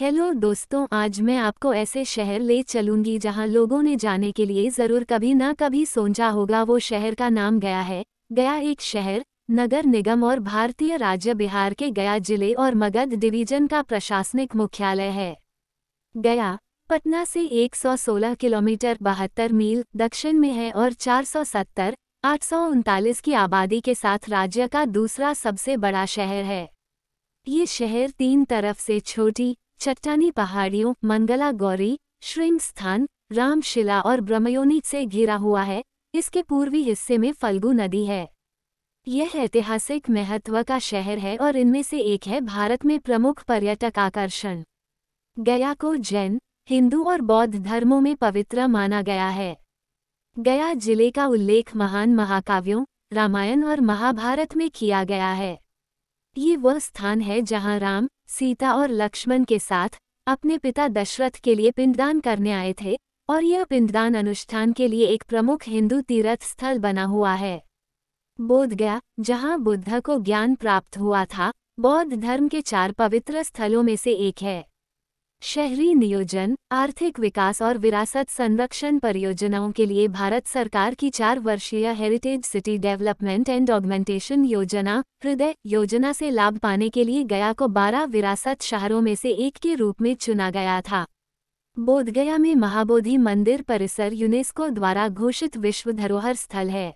hello दोस्तों आज मैं आपको ऐसे शहर ले चलूंगी जहां लोगों ने जाने के लिए ज़रूर कभी ना कभी सोचा होगा वो शहर का नाम गया है गया एक शहर नगर निगम और भारतीय राज्य बिहार के गया जिले और मगध डिवीजन का प्रशासनिक मुख्यालय है गया पटना से 116 किलोमीटर बहत्तर मील दक्षिण में है और चार सौ की आबादी के साथ राज्य का दूसरा सबसे बड़ा शहर है ये शहर तीन तरफ से छोटी चट्टानी पहाड़ियों मंगला गौरी श्रृंग स्थान रामशिला और ब्रह्मयोनी से घिरा हुआ है इसके पूर्वी हिस्से में फल्गु नदी है यह ऐतिहासिक महत्व का शहर है और इनमें से एक है भारत में प्रमुख पर्यटक आकर्षण गया को जैन हिंदू और बौद्ध धर्मों में पवित्र माना गया है गया जिले का उल्लेख महान महाकाव्यों रामायण और महाभारत में किया गया है ये वह स्थान है जहाँ राम सीता और लक्ष्मण के साथ अपने पिता दशरथ के लिए पिंडदान करने आए थे और यह पिंडदान अनुष्ठान के लिए एक प्रमुख हिंदू तीर्थ स्थल बना हुआ है बोध गया जहाँ बुद्ध को ज्ञान प्राप्त हुआ था बौद्ध धर्म के चार पवित्र स्थलों में से एक है शहरी नियोजन आर्थिक विकास और विरासत संरक्षण परियोजनाओं के लिए भारत सरकार की चार वर्षीय heritage city development and augmentation योजना हृदय योजना से लाभ पाने के लिए गया को बारह विरासत शहरों में से एक के रूप में चुना गया था बोधगया में महाबोधि मंदिर परिसर यूनेस्को द्वारा घोषित विश्व धरोहर स्थल है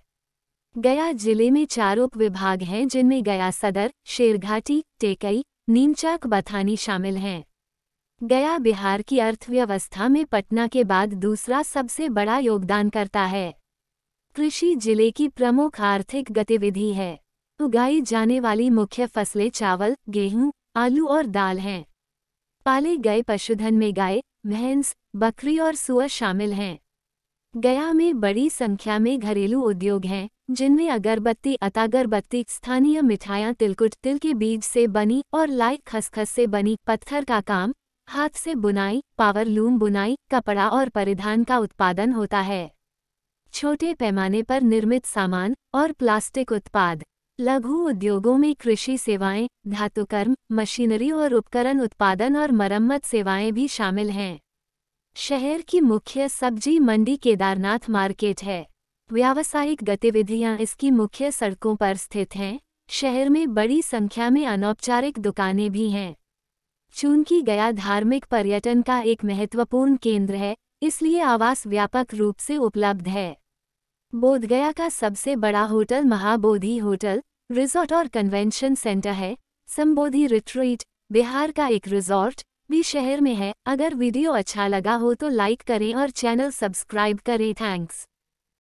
गया जिले में चार उप विभाग हैं जिनमें गया सदर शेरघाटी टेकई नीमचाक बथानी शामिल हैं गया बिहार की अर्थव्यवस्था में पटना के बाद दूसरा सबसे बड़ा योगदान करता है कृषि जिले की प्रमुख आर्थिक गतिविधि है उगाई जाने वाली मुख्य फसलें चावल गेहूं, आलू और दाल हैं पाले गए पशुधन में गाय भैंस बकरी और सुअर शामिल हैं गया में बड़ी संख्या में घरेलू उद्योग हैं जिनमें अगरबत्ती अतागरबत्ती स्थानीय मिठाइयाँ तिलकुट तिल के बीज से बनी और लाई खसखस से बनी पत्थर का काम हाथ से बुनाई पावर लूम बुनाई कपड़ा और परिधान का उत्पादन होता है छोटे पैमाने पर निर्मित सामान और प्लास्टिक उत्पाद लघु उद्योगों में कृषि सेवाएं धातुकर्म मशीनरी और उपकरण उत्पादन और मरम्मत सेवाएं भी शामिल हैं शहर की मुख्य सब्जी मंडी केदारनाथ मार्केट है व्यावसायिक गतिविधियां इसकी मुख्य सड़कों पर स्थित हैं शहर में बड़ी संख्या में अनौपचारिक दुकानें भी हैं चूंकि गया धार्मिक पर्यटन का एक महत्वपूर्ण केंद्र है इसलिए आवास व्यापक रूप से उपलब्ध है बोधगया का सबसे बड़ा होटल महाबोधि होटल रिजॉर्ट और कन्वेंशन सेंटर है संबोधि रिट्रीट बिहार का एक रिजॉर्ट भी शहर में है अगर वीडियो अच्छा लगा हो तो लाइक करें और चैनल सब्सक्राइब करें थैंक्स